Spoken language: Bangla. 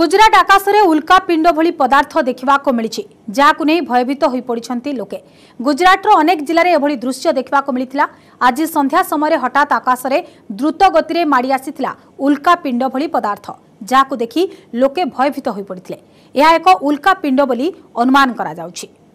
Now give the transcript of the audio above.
গুজরাট আকাশে উল্কা পিণ্ড ভি পদার্থ দেখা মিছে যা ভয়ভীত হয়ে পড়ছেন লোকে গুজরাটর অনেক জেলার এভাবে দৃশ্য দেখা মিলে আজ সন্ধ্যা সময় হঠাৎ আকাশে দ্রুত গতি মাড়ি আসি উল্কা পিণ্ড ভি পদার্থ যা দেখি লোকে ভয়ভীত হয়ে পড়ে এক উল্কা পিণ্ড বলে অনুমান করা যাচ্ছে